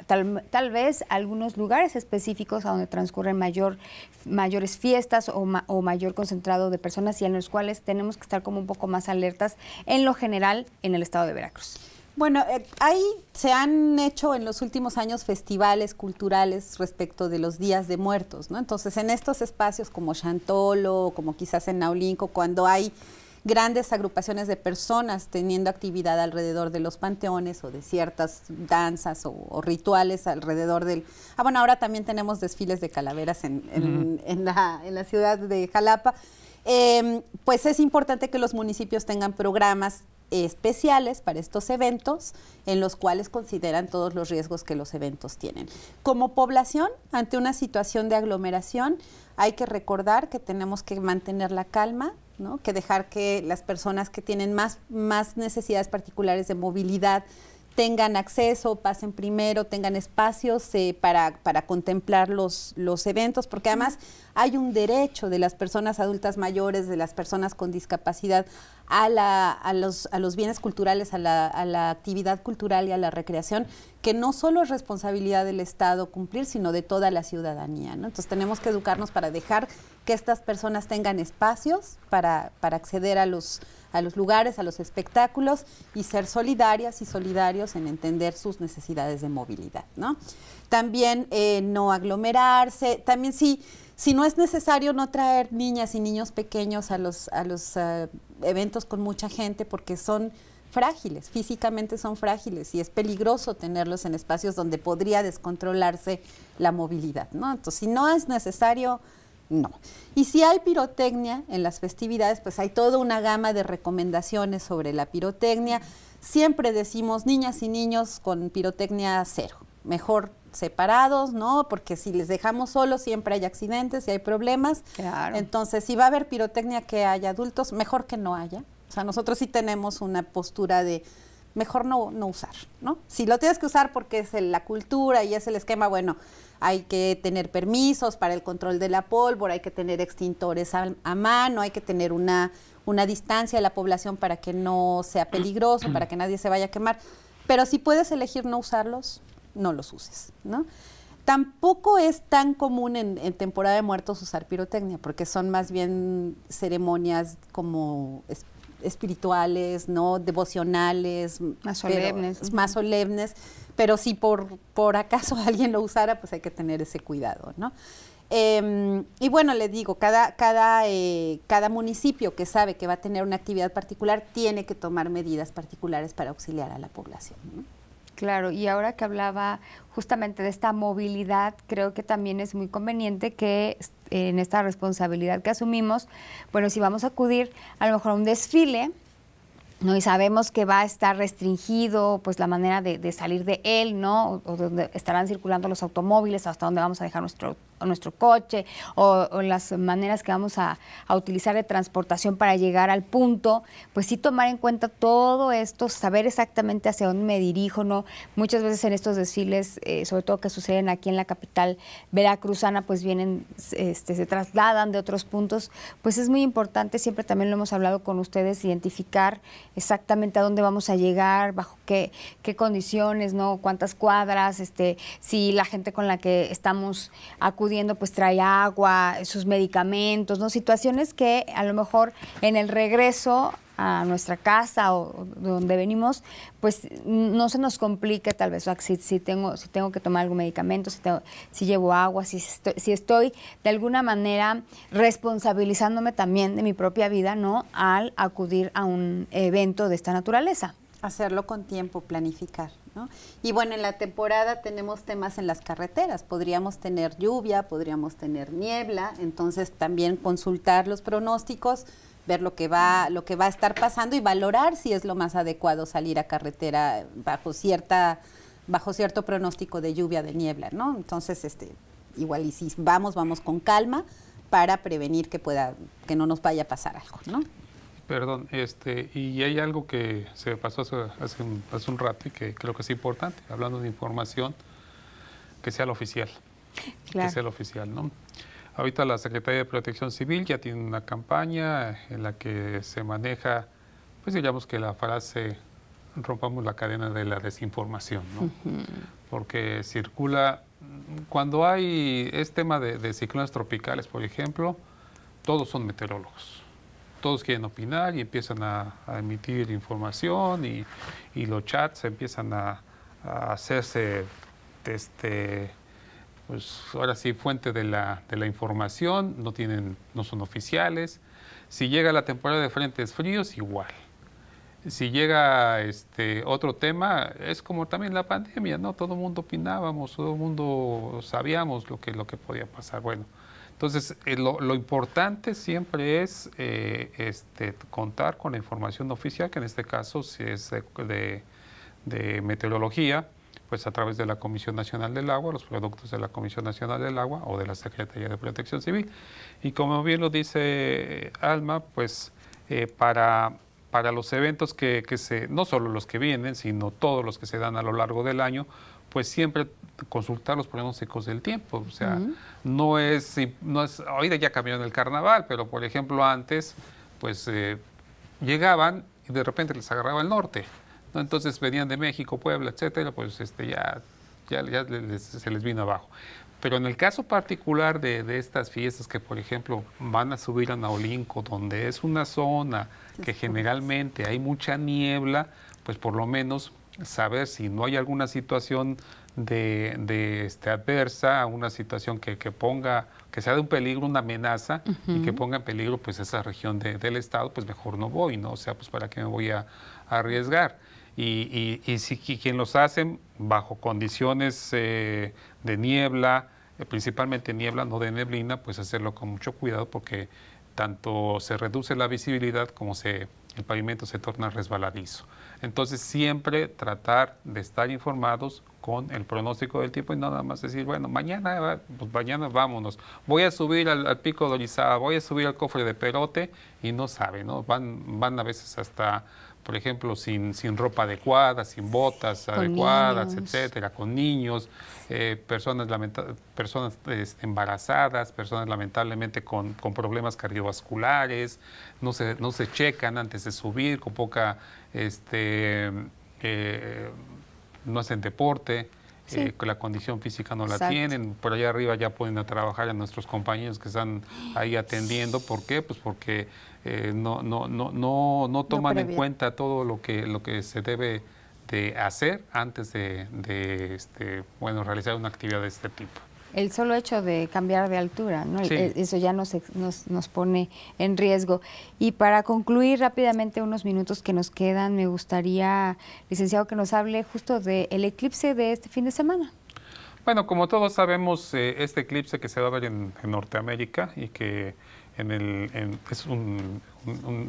tal, vez algunos lugares específicos a donde transcurren mayor, mayores fiestas o, o mayor concentrado de personas y en los cuales tenemos que estar como un poco más alertas en lo general en el estado de Veracruz. Bueno, eh, ahí se han hecho en los últimos años festivales culturales respecto de los días de muertos, ¿no? Entonces, en estos espacios como Chantolo, como quizás en Naulinco, cuando hay grandes agrupaciones de personas teniendo actividad alrededor de los panteones o de ciertas danzas o, rituales alrededor del... Ah, bueno, ahora también tenemos desfiles de calaveras en, la, ciudad de Jalapa. Eh, pues es importante que los municipios tengan programas especiales para estos eventos en los cuales consideran todos los riesgos que los eventos tienen. Como población, ante una situación de aglomeración, hay que recordar que tenemos que mantener la calma, ¿no? que dejar que las personas que tienen más, más necesidades particulares de movilidad tengan acceso, pasen primero, tengan espacios eh, para, para, contemplar los, los eventos, porque además hay un derecho de las personas adultas mayores, de las personas con discapacidad, a, a, los, bienes culturales, a la, actividad cultural y a la recreación, que no solo es responsabilidad del Estado cumplir, sino de toda la ciudadanía. Entonces tenemos que educarnos para dejar que estas personas tengan espacios para, para acceder a los a los lugares, a los espectáculos y ser solidarias y solidarios en entender sus necesidades de movilidad, ¿no? También eh, no aglomerarse, también sí, si no es necesario no traer niñas y niños pequeños a los, a los eh, eventos con mucha gente porque son frágiles, físicamente son frágiles y es peligroso tenerlos en espacios donde podría descontrolarse la movilidad, ¿no? Entonces, si no es necesario no. Y si hay pirotecnia en las festividades, pues hay toda una gama de recomendaciones sobre la pirotecnia. Siempre decimos niñas y niños con pirotecnia cero. Mejor separados, ¿no? Porque si les dejamos solos siempre hay accidentes y hay problemas. Claro. Entonces, si va a haber pirotecnia que haya adultos, mejor que no haya. O sea, nosotros sí tenemos una postura de mejor no, no usar, ¿no? Si lo tienes que usar porque es la cultura y es el esquema, bueno, hay que tener permisos para el control de la pólvora, hay que tener extintores a, mano, hay que tener una, una distancia de la población para que no sea peligroso, para que nadie se vaya a quemar. Pero si puedes elegir no usarlos, no los uses, ¿no? Tampoco es tan común en, en, temporada de muertos usar pirotecnia, porque son más bien ceremonias como espirituales, ¿no? Devocionales. Más solemnes. Pero, más solemnes, pero si por, acaso (laughs) alguien lo usara, pues hay que tener ese cuidado, ¿no? Em, y bueno, le digo, cada, eh, cada municipio que sabe que va a tener una actividad particular tiene que tomar medidas particulares para auxiliar a la población. ¿no? Claro, y ahora que hablaba justamente de esta movilidad, creo que también es muy conveniente que eh, en esta responsabilidad que asumimos, bueno, si vamos a acudir a lo mejor a un desfile, ¿no? Y sabemos que va a estar restringido, pues, la manera de, salir de él, ¿no? O, donde estarán circulando los automóviles, hasta dónde vamos a dejar nuestro nuestro coche o, las maneras que vamos a, utilizar de transportación para llegar al punto, pues sí tomar en cuenta todo esto, saber exactamente hacia dónde me dirijo, ¿no? Muchas veces en estos desfiles, eh, sobre todo que suceden aquí en la capital veracruzana, pues vienen, este, se trasladan de otros puntos, pues es muy importante, siempre también lo hemos hablado con ustedes, identificar exactamente a dónde vamos a llegar, bajo qué, qué condiciones, ¿no? Cuántas cuadras, este, si la gente con la que estamos acudiendo pues trae agua, sus medicamentos, ¿no? Situaciones que a lo mejor en el regreso a nuestra casa o, donde venimos, pues no se nos complique tal vez, si, tengo, si tengo que tomar algún medicamento, si, tengo, si llevo agua, si estoy, si estoy de alguna manera responsabilizándome también de mi propia vida, ¿no? Al acudir a un evento de esta naturaleza. Hacerlo con tiempo, planificar. Y bueno, en la temporada tenemos temas en las carreteras, podríamos tener lluvia, podríamos tener niebla, entonces también consultar los pronósticos, ver lo que va, lo que va a estar pasando y valorar si es lo más adecuado salir a carretera bajo cierta, bajo cierto pronóstico de lluvia, de niebla, ¿no? Entonces, este, igual y si vamos, vamos con calma para prevenir que pueda, que no nos vaya a pasar algo, ¿no? Perdón, este, y hay algo que se pasó hace, un, rato y que creo que es importante, hablando de información, que sea la oficial. Que sea la oficial, ¿no? Ahorita la Secretaría de Protección Civil ya tiene una campaña en la que se maneja, pues digamos que la frase rompamos la cadena de la desinformación, ¿no? Porque circula, cuando hay, es tema de ciclones tropicales, por ejemplo, todos son meteorólogos todos quieren opinar y empiezan a, emitir información y, los chats empiezan a, hacerse, este, pues ahora sí, fuente de la, de la, información, no, tienen, no son oficiales. Si llega la temporada de frentes fríos, igual. Si llega este otro tema, es como también la pandemia, ¿no? Todo el mundo opinábamos, todo el mundo sabíamos lo que, lo que podía pasar. Bueno, entonces, eh, lo, importante siempre es eh, este, contar con la información oficial, que en este caso si es de, meteorología, pues a través de la Comisión Nacional del Agua, los productos de la Comisión Nacional del Agua o de la Secretaría de Protección Civil. Y como bien lo dice eh, Alma, pues para, para los eventos que, que se, no solo los que vienen, sino todos los que se dan a lo largo del año, pues siempre consultar los pronósticos del tiempo. O sea, no, es, no es, ahorita ya cambió el carnaval, pero por ejemplo antes, pues eh, llegaban y de repente les agarraba el norte. Entonces venían de México, Puebla, etcétera, pues este, ya, ya, se les vino abajo. Pero en el caso particular de, de, estas fiestas que, por ejemplo, van a subir a Naolinco, donde es una zona que generalmente hay mucha niebla, pues por lo menos saber si no hay alguna situación de, este, adversa, una situación que, ponga, que sea de un peligro, una amenaza, y que ponga en peligro pues esa región del estado, pues mejor no voy, ¿no? O sea, pues para qué me voy a, arriesgar. Y, si quien los hacen bajo condiciones eh, de niebla, eh, principalmente niebla, no de neblina, pues hacerlo con mucho cuidado porque tanto se reduce la visibilidad como se, el pavimento se torna resbaladizo. Entonces siempre tratar de estar informados con el pronóstico del tiempo y nada más decir, bueno, mañana, eh, pues mañana vámonos, voy a subir al, pico de Orizaba, voy a subir al cofre de Perote y no sabe, ¿no? Van, van a veces hasta por ejemplo, sin, sin ropa adecuada, sin botas adecuadas, etcétera, con niños, eh, personas, personas este, embarazadas, personas lamentablemente con, con, problemas cardiovasculares, no se, no se checan antes de subir, con poca, este, eh, no hacen deporte la condición física no la tienen, por allá arriba ya pueden trabajar a nuestros compañeros que están ahí atendiendo. ¿Por qué? Pues porque no, no, no, no, no toman en cuenta todo lo que, lo que se debe de hacer antes de, bueno, realizar una actividad de este tipo el solo hecho de cambiar de altura, ¿no? Eso ya nos, nos, nos, pone en riesgo. Y para concluir rápidamente unos minutos que nos quedan, me gustaría, licenciado, que nos hable justo del eclipse de este fin de semana. Bueno, como todos sabemos, eh, este eclipse que se va a ver en, Norteamérica y que en el, es, un,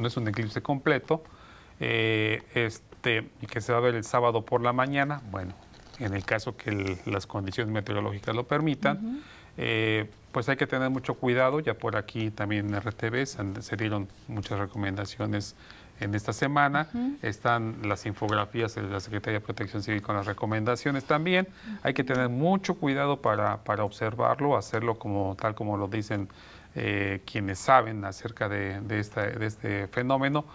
es un eclipse completo, eh, este, y que se va a ver el sábado por la mañana, bueno, en el caso que las condiciones meteorológicas lo permitan. Eh, pues hay que tener mucho cuidado, ya por aquí también en RTV se dieron muchas recomendaciones en esta semana. Están las infografías de la Secretaría de Protección Civil con las recomendaciones también. Hay que tener mucho cuidado para, observarlo, hacerlo como tal como lo dicen eh, quienes saben acerca de, de este fenómeno.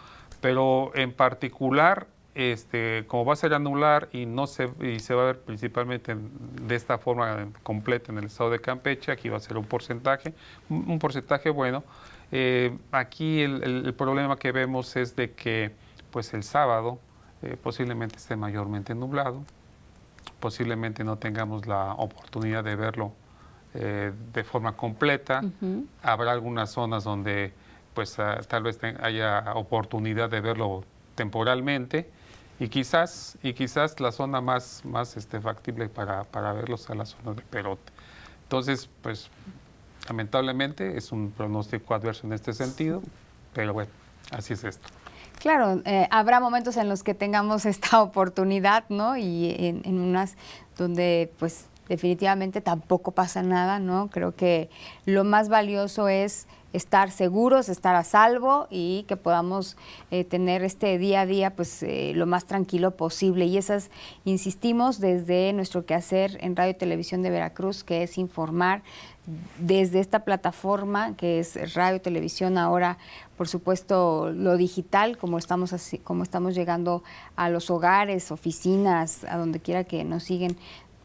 Pero en particular este, como va a ser anular y no se, y se va a ver principalmente de esta forma completa en el estado de Campeche, aquí va a ser un porcentaje, un porcentaje bueno. Eh, aquí el, problema que vemos es de que pues el sábado eh, posiblemente esté mayormente nublado, posiblemente no tengamos la oportunidad de verlo eh, de forma completa. Habrá algunas zonas donde pues ah, tal vez haya oportunidad de verlo temporalmente y quizás, y quizás la zona más, más este, factible para, para verlos a la zona de Perote. Entonces, pues lamentablemente es un pronóstico adverso en este sentido, pero bueno, así es esto. Claro, eh, habrá momentos en los que tengamos esta oportunidad, ¿no? Y en, en unas donde pues definitivamente tampoco pasa nada, ¿no? Creo que lo más valioso es estar seguros, estar a salvo y que podamos eh, tener este día a día pues eh, lo más tranquilo posible. Y esas, insistimos, desde nuestro quehacer en Radio y Televisión de Veracruz, que es informar desde esta plataforma que es radio, televisión, ahora por supuesto lo digital, como estamos, así, como estamos llegando a los hogares, oficinas, a donde quiera que nos siguen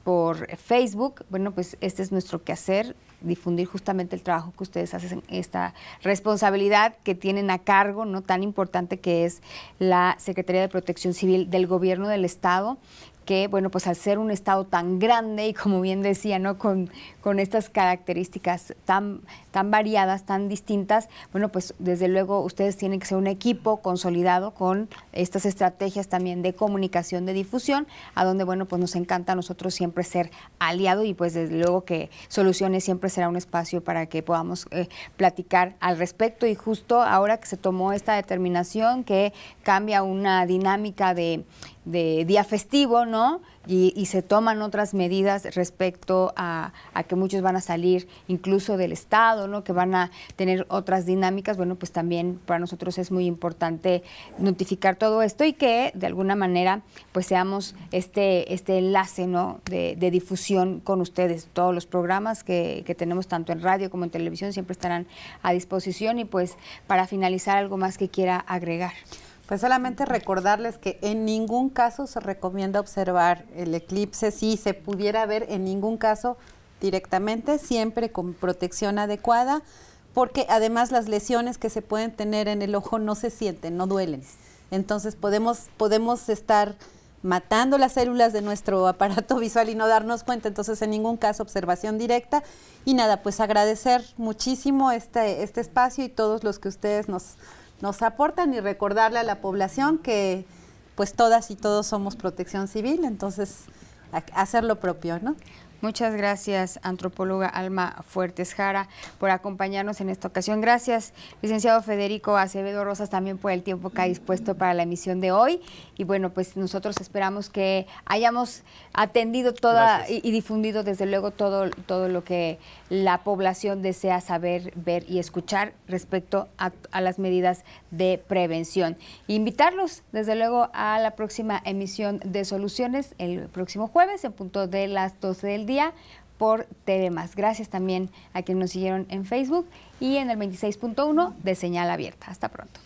por Facebook. Bueno, pues este es nuestro quehacer, difundir justamente el trabajo que ustedes hacen, esta responsabilidad que tienen a cargo, ¿no? Tan importante que es la Secretaría de Protección Civil del Gobierno del Estado que, bueno, pues al ser un estado tan grande y como bien decía, ¿no? Con, con estas características tan, tan variadas, tan distintas, bueno, pues desde luego ustedes tienen que ser un equipo consolidado con estas estrategias también de comunicación, de difusión, a donde, bueno, pues nos encanta a nosotros siempre ser aliado y pues desde luego que Soluciones siempre será un espacio para que podamos eh, platicar al respecto y justo ahora que se tomó esta determinación que cambia una dinámica de de día festivo, ¿no? Y, se toman otras medidas respecto a, que muchos van a salir incluso del Estado, ¿no? Que van a tener otras dinámicas. Bueno, pues también para nosotros es muy importante notificar todo esto y que de alguna manera pues seamos este, este enlace, ¿no? De, difusión con ustedes. Todos los programas que, que tenemos tanto en radio como en televisión siempre estarán a disposición y pues para finalizar algo más que quiera agregar. Pues solamente recordarles que en ningún caso se recomienda observar el eclipse, si se pudiera ver en ningún caso directamente, siempre con protección adecuada, porque además las lesiones que se pueden tener en el ojo no se sienten, no duelen. Entonces podemos, podemos estar matando las células de nuestro (laughs) aparato visual y no darnos cuenta, entonces en ningún caso observación directa. Y nada, pues agradecer muchísimo este, este espacio y todos los que ustedes nos nos aportan y recordarle a la población que pues todas y todos somos protección civil, entonces hacer lo propio, ¿no? Muchas gracias, antropóloga Alma Fuertes Jara, por acompañarnos en esta ocasión. Gracias, licenciado Federico Acevedo Rosas, también por el tiempo que ha dispuesto para la emisión de hoy. Y bueno, pues nosotros esperamos que hayamos atendido toda y, difundido, desde luego, todo, todo lo que la población desea saber, ver y escuchar respecto a, a las medidas de prevención. Invitarlos, desde luego, a la próxima emisión de Soluciones el próximo jueves en punto de las 12 del día por TV Gracias también a quienes nos siguieron en Facebook y en el 26.1 de Señal Abierta. Hasta pronto.